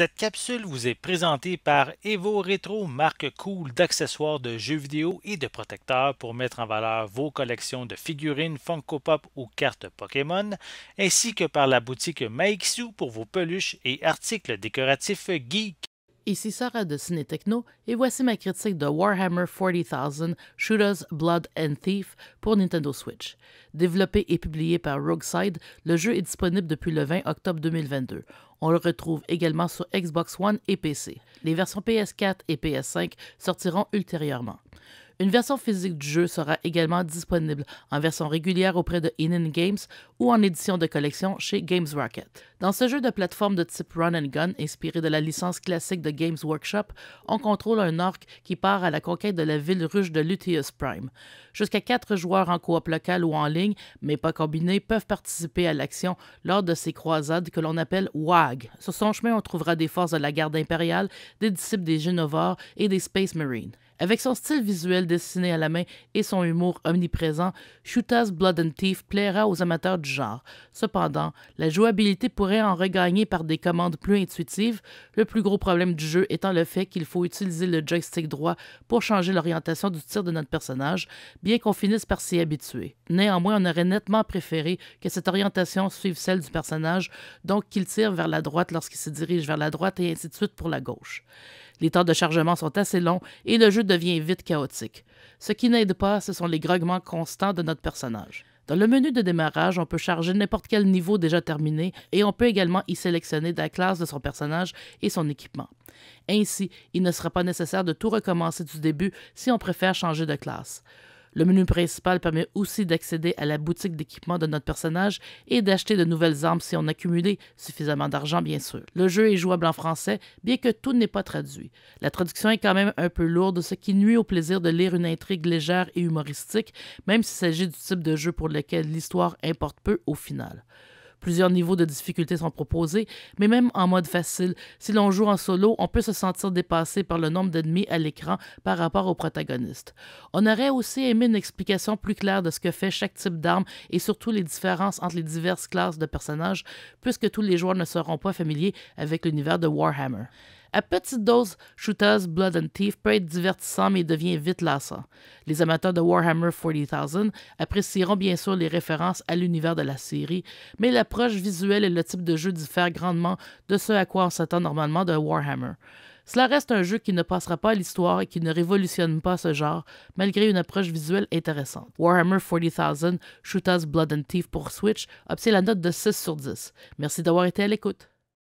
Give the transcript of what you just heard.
Cette capsule vous est présentée par Evo Retro, marque cool d'accessoires de jeux vidéo et de protecteurs pour mettre en valeur vos collections de figurines Funko Pop ou cartes Pokémon, ainsi que par la boutique Maixu pour vos peluches et articles décoratifs geek. Ici Sarah de Ciné Techno et voici ma critique de Warhammer 40,000 Shooters Blood and Thief pour Nintendo Switch. Développé et publié par Rogueside, le jeu est disponible depuis le 20 octobre 2022. On le retrouve également sur Xbox One et PC. Les versions PS4 et PS5 sortiront ultérieurement. Une version physique du jeu sera également disponible en version régulière auprès de In Games ou en édition de collection chez Games Rocket. Dans ce jeu de plateforme de type run and gun inspiré de la licence classique de Games Workshop, on contrôle un orc qui part à la conquête de la ville ruche de Luteus Prime. Jusqu'à quatre joueurs en coop local ou en ligne, mais pas combinés, peuvent participer à l'action lors de ces croisades que l'on appelle WAG. Sur son chemin, on trouvera des forces de la garde impériale, des disciples des Genovars et des Space Marines. Avec son style visuel dessiné à la main et son humour omniprésent, Shooter's Blood and Thief plaira aux amateurs du genre. Cependant, la jouabilité pourrait en regagner par des commandes plus intuitives, le plus gros problème du jeu étant le fait qu'il faut utiliser le joystick droit pour changer l'orientation du tir de notre personnage, bien qu'on finisse par s'y habituer. Néanmoins, on aurait nettement préféré que cette orientation suive celle du personnage, donc qu'il tire vers la droite lorsqu'il se dirige vers la droite et ainsi de suite pour la gauche. Les temps de chargement sont assez longs et le jeu devient vite chaotique. Ce qui n'aide pas, ce sont les grognements constants de notre personnage. Dans le menu de démarrage, on peut charger n'importe quel niveau déjà terminé et on peut également y sélectionner la classe de son personnage et son équipement. Ainsi, il ne sera pas nécessaire de tout recommencer du début si on préfère changer de classe. Le menu principal permet aussi d'accéder à la boutique d'équipement de notre personnage et d'acheter de nouvelles armes si on a suffisamment d'argent, bien sûr. Le jeu est jouable en français, bien que tout n'est pas traduit. La traduction est quand même un peu lourde, ce qui nuit au plaisir de lire une intrigue légère et humoristique, même s'il s'agit du type de jeu pour lequel l'histoire importe peu au final. Plusieurs niveaux de difficulté sont proposés, mais même en mode facile, si l'on joue en solo, on peut se sentir dépassé par le nombre d'ennemis à l'écran par rapport au protagoniste. On aurait aussi aimé une explication plus claire de ce que fait chaque type d'arme et surtout les différences entre les diverses classes de personnages, puisque tous les joueurs ne seront pas familiers avec l'univers de Warhammer. À petite dose, Shooters, Blood and Teeth peut être divertissant mais devient vite lassant. Les amateurs de Warhammer 40,000 apprécieront bien sûr les références à l'univers de la série, mais l'approche visuelle et le type de jeu diffèrent grandement de ce à quoi on s'attend normalement de Warhammer. Cela reste un jeu qui ne passera pas à l'histoire et qui ne révolutionne pas ce genre, malgré une approche visuelle intéressante. Warhammer 40,000 Shooters Blood and Teeth pour Switch obtient la note de 6 sur 10. Merci d'avoir été à l'écoute.